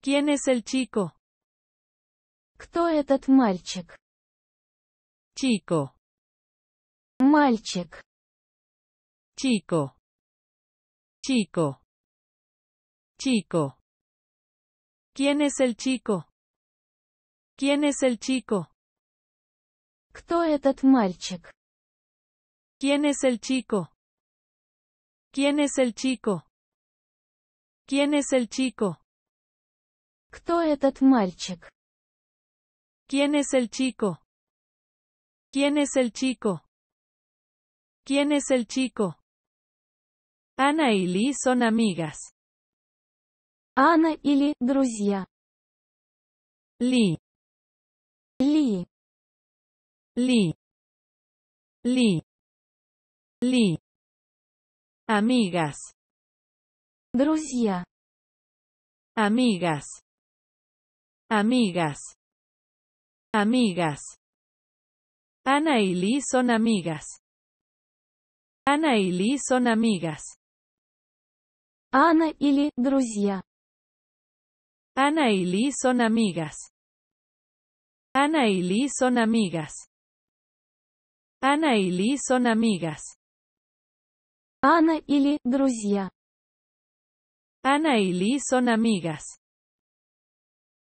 ¿Quién es el chico? Кто этот мальчик? Chico. Мальчик. Chico. Chico. Chico. ¿Quién es el chico? ¿Quién es el chico? Кто этот мальчик? ¿Quién es el chico? ¿Quién es el chico? ¿Quién es el chico? ¿Quién es el chico? ¿Quién es el chico? ¿Quién es el chico? Ana y Lee son amigas. Ana y Lee, друзья. Lee Lee Lee Lee Amigas. Друзья. Amigas. Amigas. Amigas. Ana y Lee son amigas. Ana y Lee son amigas. Ana y Lee, друзья. Ana y Lee son amigas. Ana y Lee son amigas. Ana y Lee son amigas. Ana y друзья. Ana y Lee son amigas.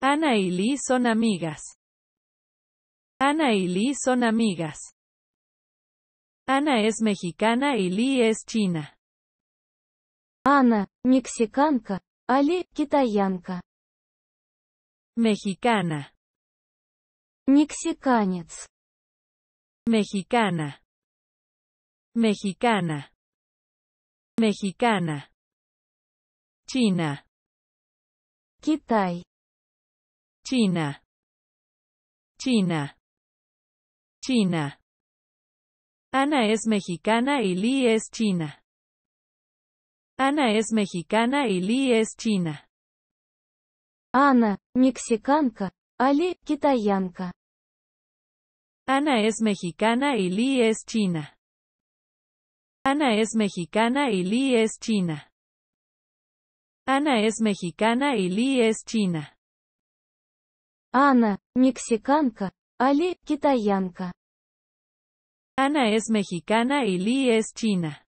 Ana y Lee son amigas. Ana y Lee son amigas. Ana es mexicana y Lee es china. Ana, mexicana. Ali, Mexicana. Mexicano. Mexicana. Mexicana. Mexicana. China. Китай. China. China. China. Ana es mexicana y Lee es china. Ana es mexicana y Lee es china. Ana, mexicanca, Ali, китаянка. Ana es mexicana y Lee es china. Ana es mexicana y Lee es china. Ana es mexicana y Lee es china. Ana, mexicana, Ali, китаянка. Ana es mexicana y Li es china.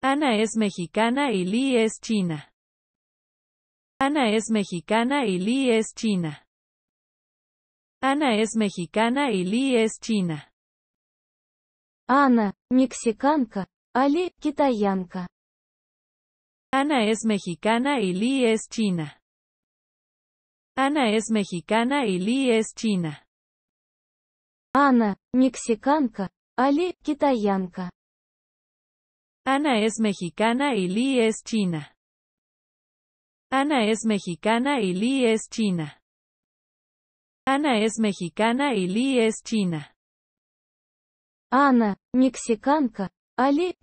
Ana es mexicana y Li es china. Ana es mexicana y Li es china. Ana es mexicana y Li es china. Ana, mexicana, Ali, китаянка. Ana es mexicana y Li es china. Ana es mexicana y Li es china. Ana, mexicanca, Ali, китаянка. Ana es mexicana y Li es china. Ana es mexicana y Li es china. Ana es mexicana y Li es china. Ana, mexicanca, Ali,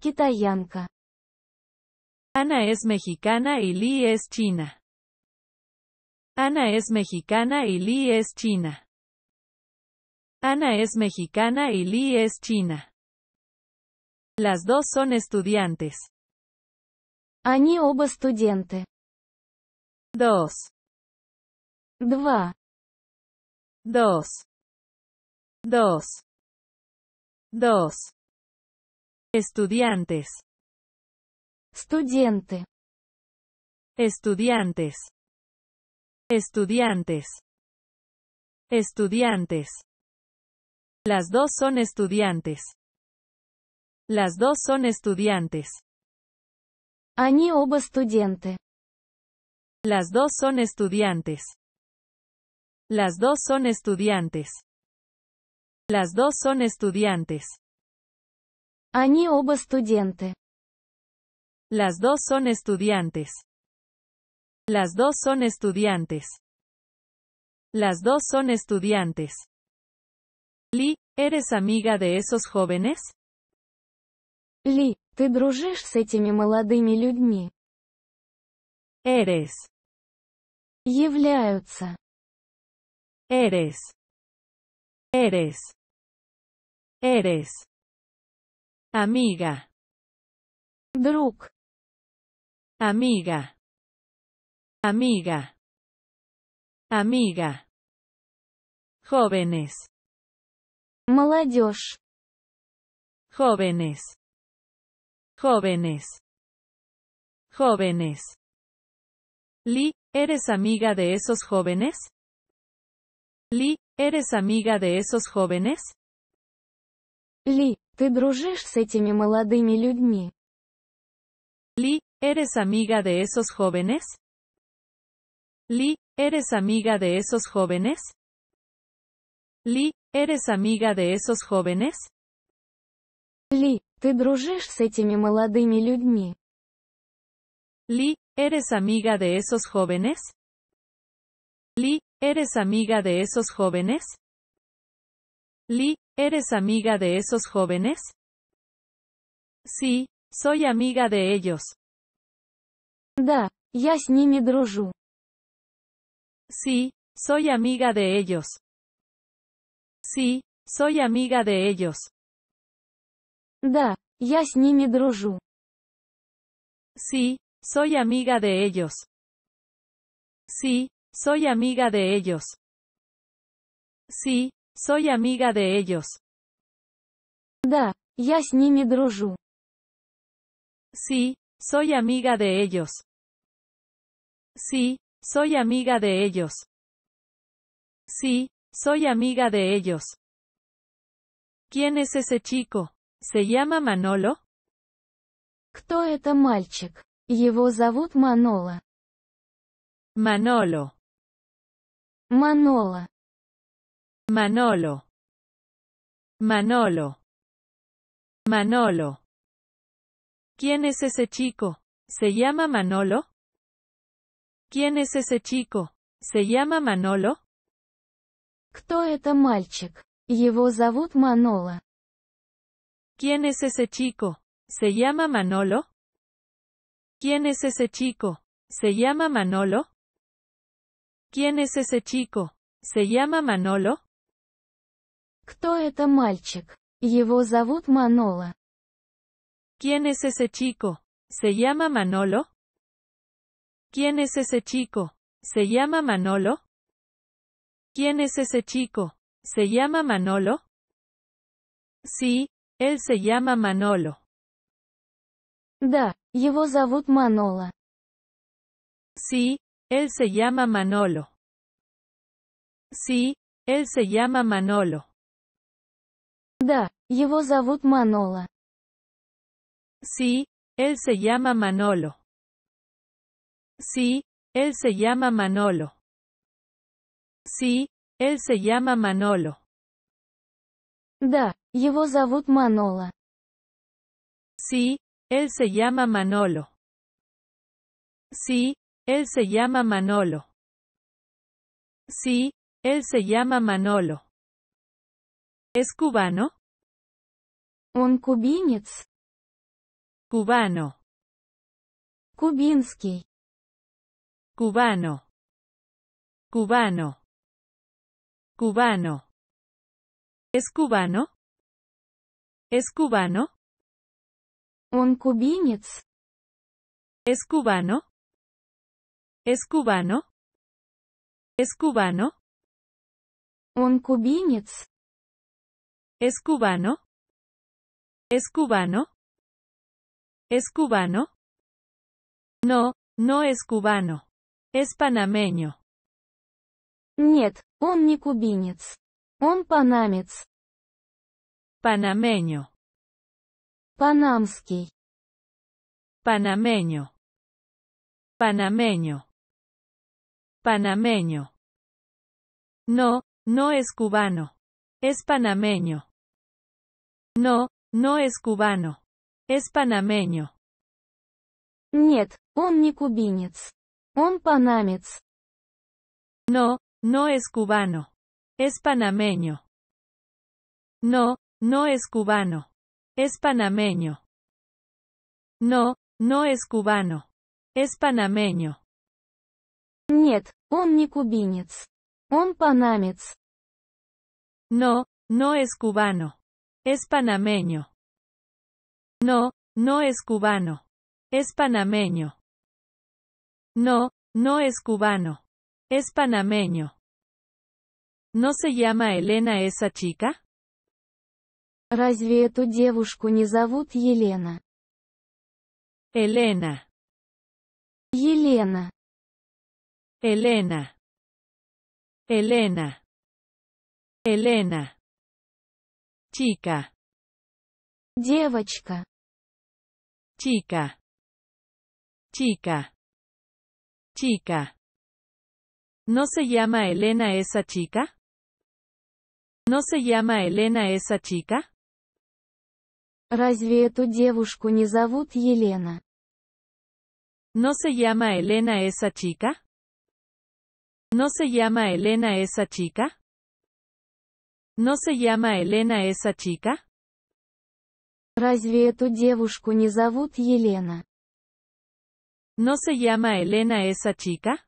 Ana es mexicana y Li es china. Ana es mexicana y Li es china. Ana es mexicana y Li es china. Las dos son estudiantes. Они оба студенты. Dos. Два. Dos. Dos. Dos. Estudiantes. Estudiante. Estudiantes. Estudiantes. Estudiantes. Las dos son estudiantes. Las dos son estudiantes. añi oba estudiante. Las dos son estudiantes. Las dos son estudiantes. Las dos son estudiantes. añi oba estudiante. Las dos son estudiantes. Las dos son estudiantes. Las dos son estudiantes. Li, ¿eres amiga de esos jóvenes? Li, ты дружишь с этими молодыми людьми? Eres. Являются. Eres. Eres. Eres. Amiga. Друг. Amiga. Amiga. Amiga. Jóvenes. Malayos. Jóvenes. Jóvenes. Jóvenes. Lee, ¿eres amiga de esos jóvenes? Lee, ¿eres amiga de esos jóvenes? Li, ¿tú дружишь с этими людьми? ¿eres amiga de esos jóvenes? Lee, ¿eres amiga de esos jóvenes? Li, ¿eres amiga de esos jóvenes? Li, ты дружишь с этими молодыми людьми? ¿eres amiga de esos jóvenes? Li, ¿eres amiga de esos jóvenes? Li, ¿eres amiga de esos jóvenes? Sí, soy amiga de ellos. Да, я с ними дружу. Sí, soy amiga de ellos. Sí, soy amiga de ellos. Da, yasni с Sí, soy amiga de ellos. Sí, soy amiga de ellos. Sí, soy amiga de ellos. Da, я с Sí, soy amiga de ellos. Sí, soy amiga de ellos. Sí, soy amiga de ellos. ¿Quién es ese chico? ¿Se llama Manolo? Кто это мальчик? Его Manolo. Manolo. Manolo. Manolo. Manolo. Manolo. ¿Quién es ese chico? ¿Se llama Manolo? ¿Quién es ese chico? ¿Se llama Manolo? Кто это мальчик? Его зовут Manolo. ¿Quién es ese chico? ¿Se llama Manolo? ¿Quién es ese chico? ¿Se llama Manolo? ¿Quién es ese chico? ¿Se llama Manolo? Кто это мальчик? Его Manolo. ¿Quién es ese chico? ¿Se llama Manolo? ¿Quién es ese chico? ¿Se llama Manolo? ¿Quién es ese chico? ¿Se llama Manolo? Sí, él se llama Manolo. Da, его зовут Manolo. Sí, él se llama Manolo. Sí, él se llama Manolo. Da, его зовут Manolo. Sí, él se llama Manolo. Sí, él se llama Manolo. Sí, él se llama Manolo. da, его зовут Manolo. Sí, él se llama Manolo. Sí, él se llama Manolo. Sí, él se llama Manolo. ¿Es cubano? Un кубинец. Cubano. Кубинский cubano, cubano, cubano. ¿Es cubano? ¿Es cubano? un ¿Es cubano? ¿Es cubano? ¿Es cubano? un ¿Es cubano? ¿Es cubano? ¿Es cubano? No, no es cubano. Es panameño. Нет, он не кубинец. Он панамец. Panameño. Панамский. Panameño. Panameño. Panameño. No, no es cubano. Es panameño. No, no es cubano. Es panameño. Нет, он не кубинец. Un No, no es cubano. Es panameño. No, no es cubano. Es panameño. No, no es cubano. Es panameño. Нет, он не кубинец. Он панамец. No, no es cubano. Es panameño. No, no es cubano. Es panameño. No, no es cubano. Es panameño. ¿No se llama Elena esa chica? Разве эту девушку не зовут Елена? Elena. Elena, Elena. Elena. Elena. Chica. Девочка. Chica. Chica. Chica. ¿No se llama Elena esa chica? ¿No se llama Elena esa chica? Разве эту девушку не зовут Елена? ¿No se llama Elena esa chica? ¿No se llama Elena esa chica? ¿No se llama Elena esa chica? Разве эту девушку не зовут Елена? ¿No se llama Elena esa chica?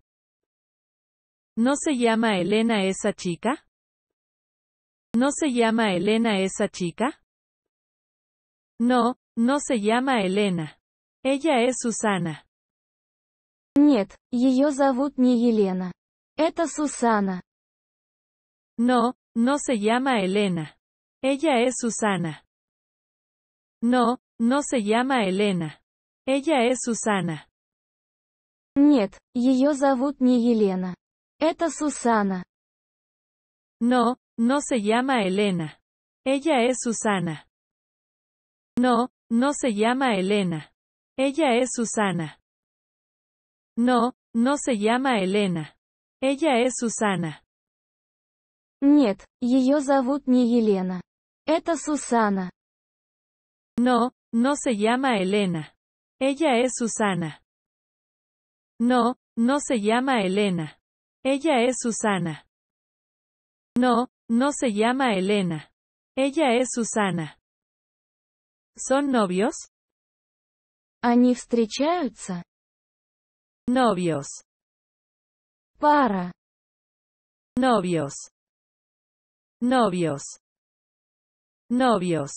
¿No se llama Elena esa chica? ¿No se llama Elena esa chica? No, no se llama Elena. Ella es Susana. Нет, ее зовут не Елена. Это Susana. No, no se llama Elena. Ella es Susana. No, no se llama Elena. Ella es Susana. Нет, ее зовут не Елена. Это Susana. No, no se llama Elena. Ella es Susana. No, no se llama Elena. Ella es Susana. No, no se llama Elena. Ella es Susana. Нет, ее зовут не Елена. Это Susana. No, no se llama Elena. Ella es Susana. No, no se llama Elena. Ella es Susana. No, no se llama Elena. Ella es Susana. ¿Son novios? Они Novios. Para. Novios. Novios. Novios.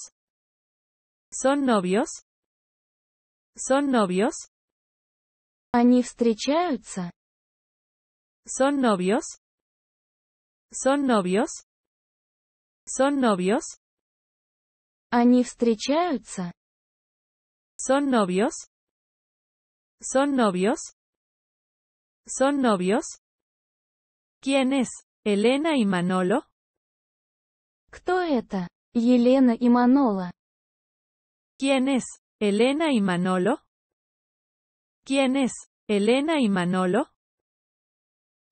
¿Son novios? ¿Son novios? Они встречаются? Son novios? Son novios? Son novios? Они встречаются? Son novios? Son novios? Son novios? ¿Quién es? Elena y Manolo? Кто это? Елена и Маноло. ¿Quién es? Elena y Manolo? ¿Quién es? ¿Elena y Manolo?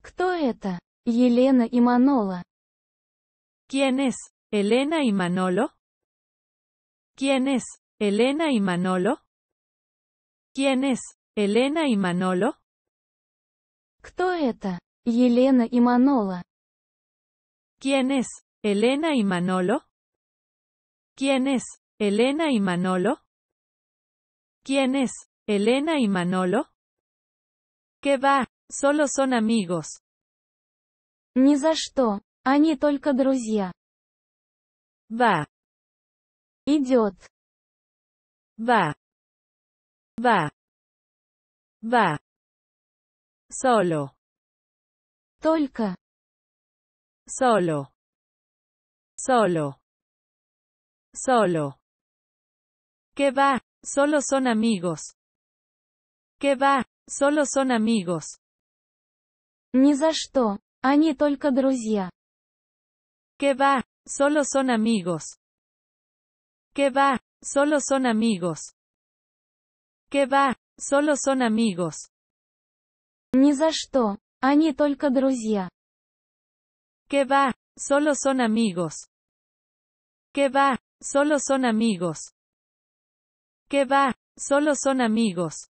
¿Кто это? elena y Manolo? ¿Quién es? ¿Elena y Manolo? ¿Quién es? ¿Elena y Manolo? ¿Quién es? ¿Elena y Manolo? ¿Кто это? Elena y Manolo? ¿Quién es? ¿Elena y Manolo? ¿Quién es? ¿Elena y Manolo? ¿Quién es? ¿Elena y Manolo? ¿Qué va? Solo son amigos. Ni за что. Они только друзья. Va. Idiot. Va. Va. Va. Solo. Только. Solo. Solo. Solo. ¿Qué va? Solo son amigos. Que va, solo son amigos. Ni за Они Que va, solo son amigos. Que va, solo son amigos. Que va, solo son amigos. Ni за что. Они Que va, solo son amigos. Que va, solo son amigos. Que va, solo son amigos.